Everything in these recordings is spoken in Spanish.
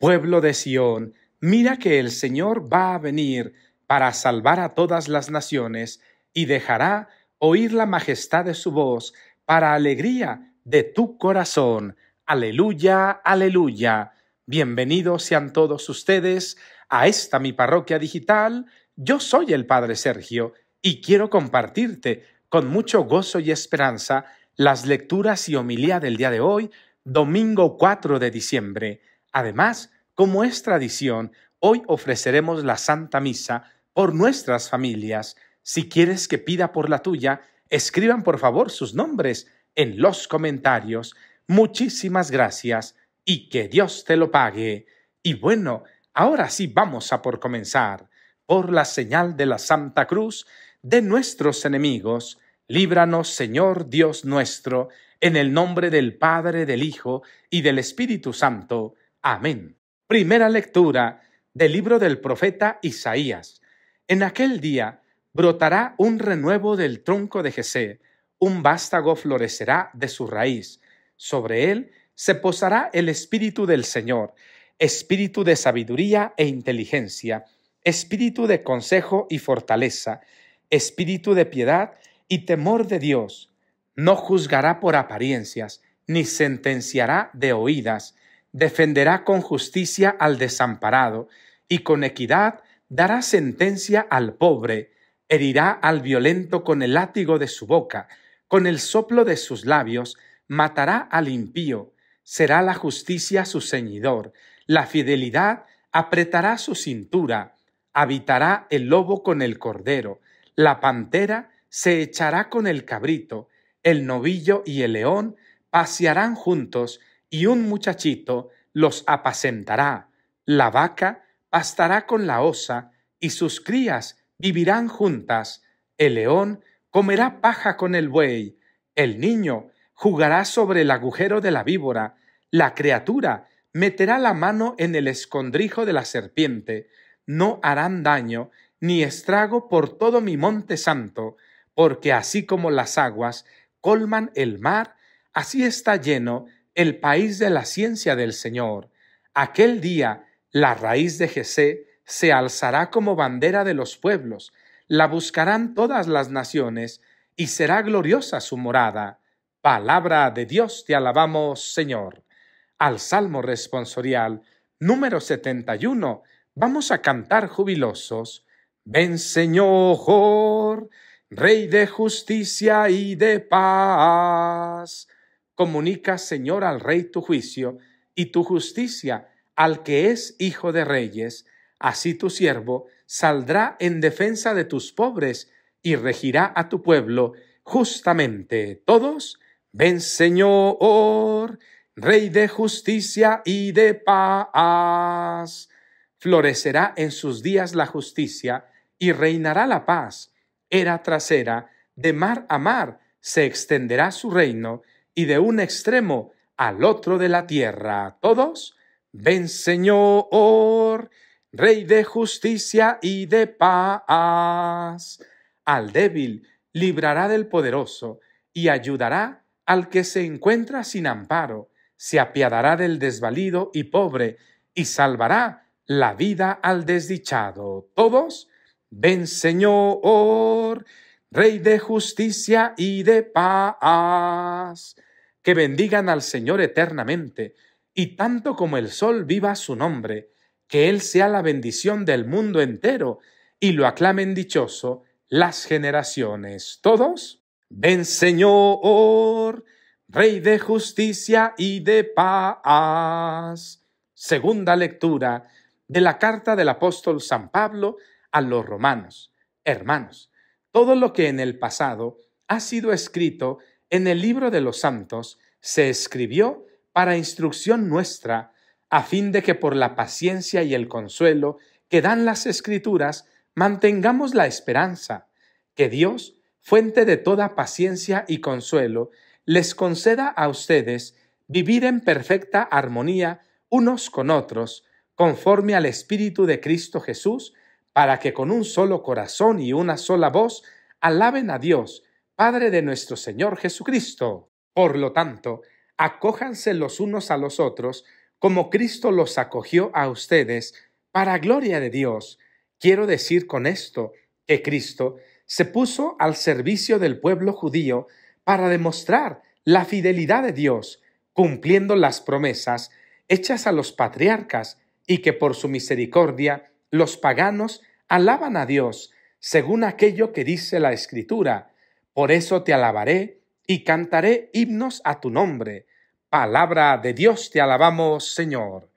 Pueblo de Sión, mira que el Señor va a venir para salvar a todas las naciones y dejará oír la majestad de su voz para alegría de tu corazón. Aleluya, aleluya. Bienvenidos sean todos ustedes a esta mi parroquia digital. Yo soy el Padre Sergio y quiero compartirte con mucho gozo y esperanza las lecturas y homilía del día de hoy, domingo 4 de diciembre. Además, como es tradición, hoy ofreceremos la Santa Misa por nuestras familias. Si quieres que pida por la tuya, escriban por favor sus nombres en los comentarios. Muchísimas gracias y que Dios te lo pague. Y bueno, ahora sí vamos a por comenzar. Por la señal de la Santa Cruz de nuestros enemigos, líbranos Señor Dios nuestro, en el nombre del Padre, del Hijo y del Espíritu Santo. Amén. Primera lectura del libro del profeta Isaías. En aquel día brotará un renuevo del tronco de Jesé, un vástago florecerá de su raíz. Sobre él se posará el espíritu del Señor, espíritu de sabiduría e inteligencia, espíritu de consejo y fortaleza, espíritu de piedad y temor de Dios. No juzgará por apariencias, ni sentenciará de oídas defenderá con justicia al desamparado, y con equidad dará sentencia al pobre, herirá al violento con el látigo de su boca, con el soplo de sus labios, matará al impío, será la justicia su ceñidor, la fidelidad apretará su cintura, habitará el lobo con el cordero, la pantera se echará con el cabrito, el novillo y el león pasearán juntos, y un muchachito los apacentará. La vaca pastará con la osa, y sus crías vivirán juntas. El león comerá paja con el buey. El niño jugará sobre el agujero de la víbora. La criatura meterá la mano en el escondrijo de la serpiente. No harán daño ni estrago por todo mi monte santo, porque así como las aguas colman el mar, así está lleno el país de la ciencia del Señor. Aquel día la raíz de Jesé se alzará como bandera de los pueblos, la buscarán todas las naciones, y será gloriosa su morada. Palabra de Dios te alabamos, Señor. Al Salmo responsorial número 71 vamos a cantar jubilosos. Ven, Señor, Rey de justicia y de paz. Comunica, Señor, al Rey tu juicio y tu justicia al que es Hijo de Reyes. Así tu siervo saldrá en defensa de tus pobres y regirá a tu pueblo justamente. Todos, ven Señor, Rey de justicia y de paz. Florecerá en sus días la justicia y reinará la paz. Era trasera, de mar a mar, se extenderá su reino y de un extremo al otro de la tierra. Todos, ven Señor, Rey de justicia y de paz. Al débil librará del poderoso y ayudará al que se encuentra sin amparo, se apiadará del desvalido y pobre y salvará la vida al desdichado. Todos, ven Señor, Rey de justicia y de paz. Que bendigan al Señor eternamente, y tanto como el sol viva su nombre, que Él sea la bendición del mundo entero, y lo aclamen dichoso las generaciones. Todos, ven Señor, Rey de justicia y de paz. Segunda lectura de la carta del apóstol San Pablo a los romanos. Hermanos, todo lo que en el pasado ha sido escrito en el libro de los santos se escribió para instrucción nuestra, a fin de que por la paciencia y el consuelo que dan las escrituras mantengamos la esperanza, que Dios, fuente de toda paciencia y consuelo, les conceda a ustedes vivir en perfecta armonía unos con otros, conforme al Espíritu de Cristo Jesús, para que con un solo corazón y una sola voz alaben a Dios, Padre de nuestro Señor Jesucristo. Por lo tanto, acójanse los unos a los otros, como Cristo los acogió a ustedes, para gloria de Dios. Quiero decir con esto que Cristo se puso al servicio del pueblo judío para demostrar la fidelidad de Dios, cumpliendo las promesas hechas a los patriarcas y que por su misericordia los paganos alaban a Dios según aquello que dice la Escritura. Por eso te alabaré y cantaré himnos a tu nombre. Palabra de Dios te alabamos, Señor.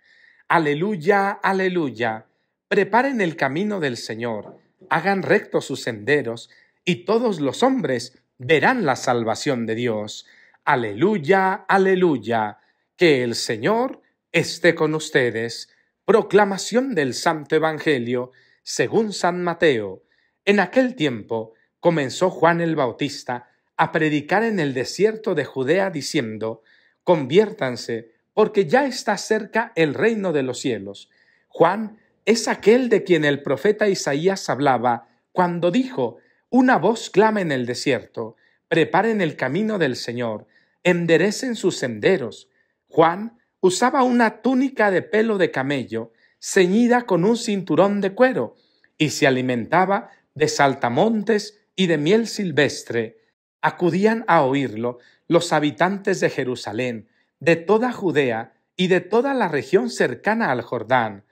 Aleluya, aleluya. Preparen el camino del Señor, hagan rectos sus senderos, y todos los hombres verán la salvación de Dios. Aleluya, aleluya. Que el Señor esté con ustedes. Proclamación del Santo Evangelio según San Mateo. En aquel tiempo comenzó Juan el Bautista a predicar en el desierto de Judea diciendo, Conviértanse, porque ya está cerca el reino de los cielos. Juan es aquel de quien el profeta Isaías hablaba cuando dijo, Una voz clama en el desierto, preparen el camino del Señor, enderecen sus senderos. Juan usaba una túnica de pelo de camello ceñida con un cinturón de cuero y se alimentaba de saltamontes y de miel silvestre. Acudían a oírlo los habitantes de Jerusalén, de toda Judea y de toda la región cercana al Jordán.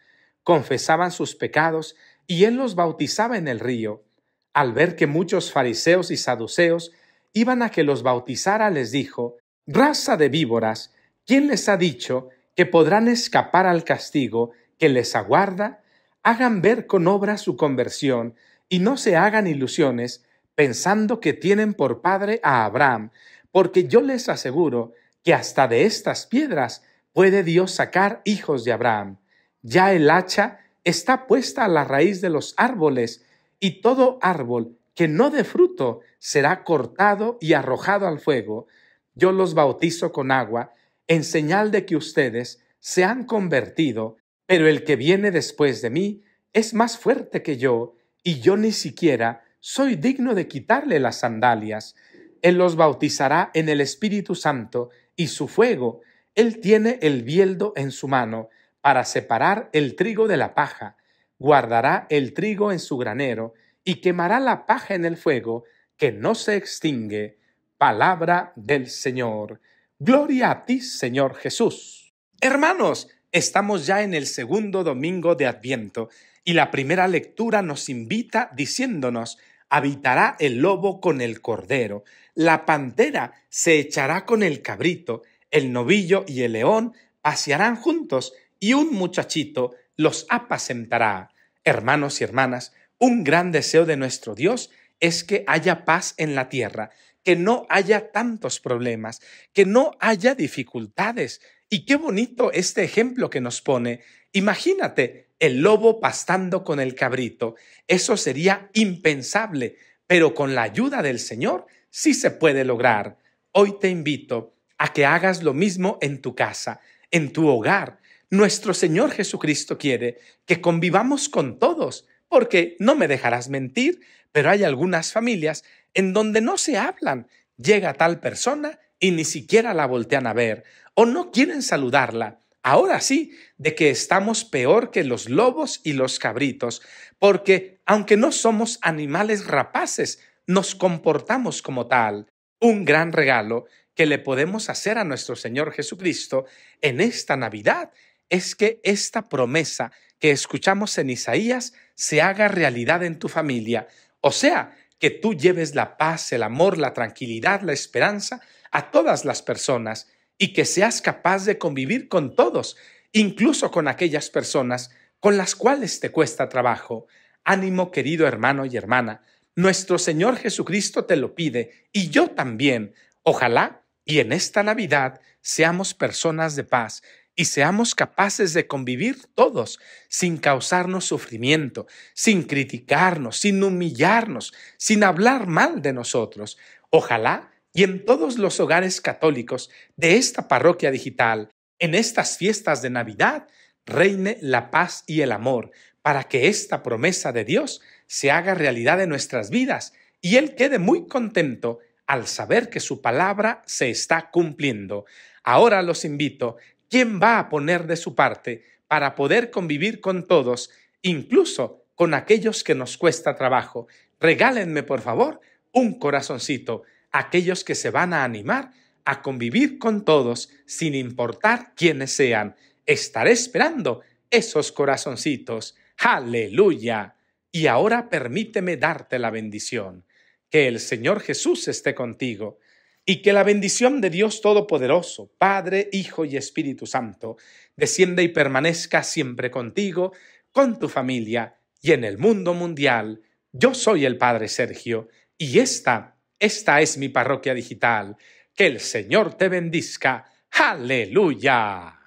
Confesaban sus pecados y él los bautizaba en el río. Al ver que muchos fariseos y saduceos iban a que los bautizara, les dijo, Raza de víboras, ¿Quién les ha dicho que podrán escapar al castigo que les aguarda? Hagan ver con obra su conversión y no se hagan ilusiones pensando que tienen por padre a Abraham, porque yo les aseguro que hasta de estas piedras puede Dios sacar hijos de Abraham. Ya el hacha está puesta a la raíz de los árboles, y todo árbol que no dé fruto será cortado y arrojado al fuego. Yo los bautizo con agua, en señal de que ustedes se han convertido, pero el que viene después de mí es más fuerte que yo, y yo ni siquiera soy digno de quitarle las sandalias. Él los bautizará en el Espíritu Santo y su fuego. Él tiene el bieldo en su mano para separar el trigo de la paja, guardará el trigo en su granero y quemará la paja en el fuego que no se extingue. Palabra del Señor. Gloria a ti, Señor Jesús. Hermanos, estamos ya en el segundo domingo de Adviento y la primera lectura nos invita diciéndonos, habitará el lobo con el cordero, la pantera se echará con el cabrito, el novillo y el león pasearán juntos y un muchachito los apacentará. Hermanos y hermanas, un gran deseo de nuestro Dios es que haya paz en la tierra, que no haya tantos problemas, que no haya dificultades. Y qué bonito este ejemplo que nos pone. Imagínate el lobo pastando con el cabrito. Eso sería impensable, pero con la ayuda del Señor sí se puede lograr. Hoy te invito a que hagas lo mismo en tu casa, en tu hogar. Nuestro Señor Jesucristo quiere que convivamos con todos, porque no me dejarás mentir, pero hay algunas familias en donde no se hablan. Llega tal persona y ni siquiera la voltean a ver o no quieren saludarla. Ahora sí, de que estamos peor que los lobos y los cabritos, porque aunque no somos animales rapaces, nos comportamos como tal. Un gran regalo que le podemos hacer a nuestro Señor Jesucristo en esta Navidad es que esta promesa que escuchamos en Isaías se haga realidad en tu familia. O sea, que tú lleves la paz, el amor, la tranquilidad, la esperanza a todas las personas y que seas capaz de convivir con todos, incluso con aquellas personas con las cuales te cuesta trabajo. Ánimo, querido hermano y hermana, nuestro Señor Jesucristo te lo pide y yo también. Ojalá y en esta Navidad seamos personas de paz, y seamos capaces de convivir todos sin causarnos sufrimiento, sin criticarnos, sin humillarnos, sin hablar mal de nosotros. Ojalá y en todos los hogares católicos de esta parroquia digital, en estas fiestas de Navidad, reine la paz y el amor para que esta promesa de Dios se haga realidad en nuestras vidas y Él quede muy contento al saber que su palabra se está cumpliendo. Ahora los invito ¿quién va a poner de su parte para poder convivir con todos, incluso con aquellos que nos cuesta trabajo? Regálenme, por favor, un corazoncito, aquellos que se van a animar a convivir con todos sin importar quiénes sean. Estaré esperando esos corazoncitos. Aleluya. Y ahora permíteme darte la bendición. Que el Señor Jesús esté contigo y que la bendición de Dios Todopoderoso, Padre, Hijo y Espíritu Santo, descienda y permanezca siempre contigo, con tu familia y en el mundo mundial. Yo soy el Padre Sergio y esta, esta es mi parroquia digital. Que el Señor te bendizca. Aleluya.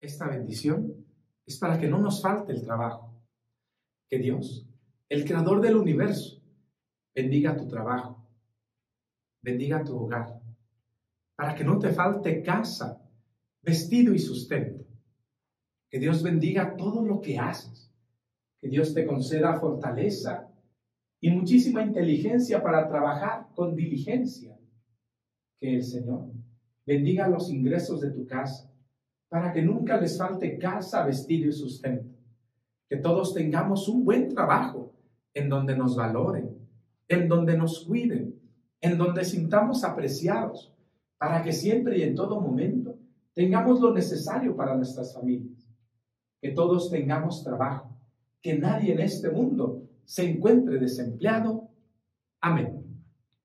Esta bendición es para que no nos falte el trabajo. Que Dios, el Creador del universo, bendiga tu trabajo bendiga tu hogar, para que no te falte casa, vestido y sustento. Que Dios bendiga todo lo que haces. Que Dios te conceda fortaleza y muchísima inteligencia para trabajar con diligencia. Que el Señor bendiga los ingresos de tu casa, para que nunca les falte casa, vestido y sustento. Que todos tengamos un buen trabajo en donde nos valoren, en donde nos cuiden, en donde sintamos apreciados, para que siempre y en todo momento tengamos lo necesario para nuestras familias, que todos tengamos trabajo, que nadie en este mundo se encuentre desempleado. Amén.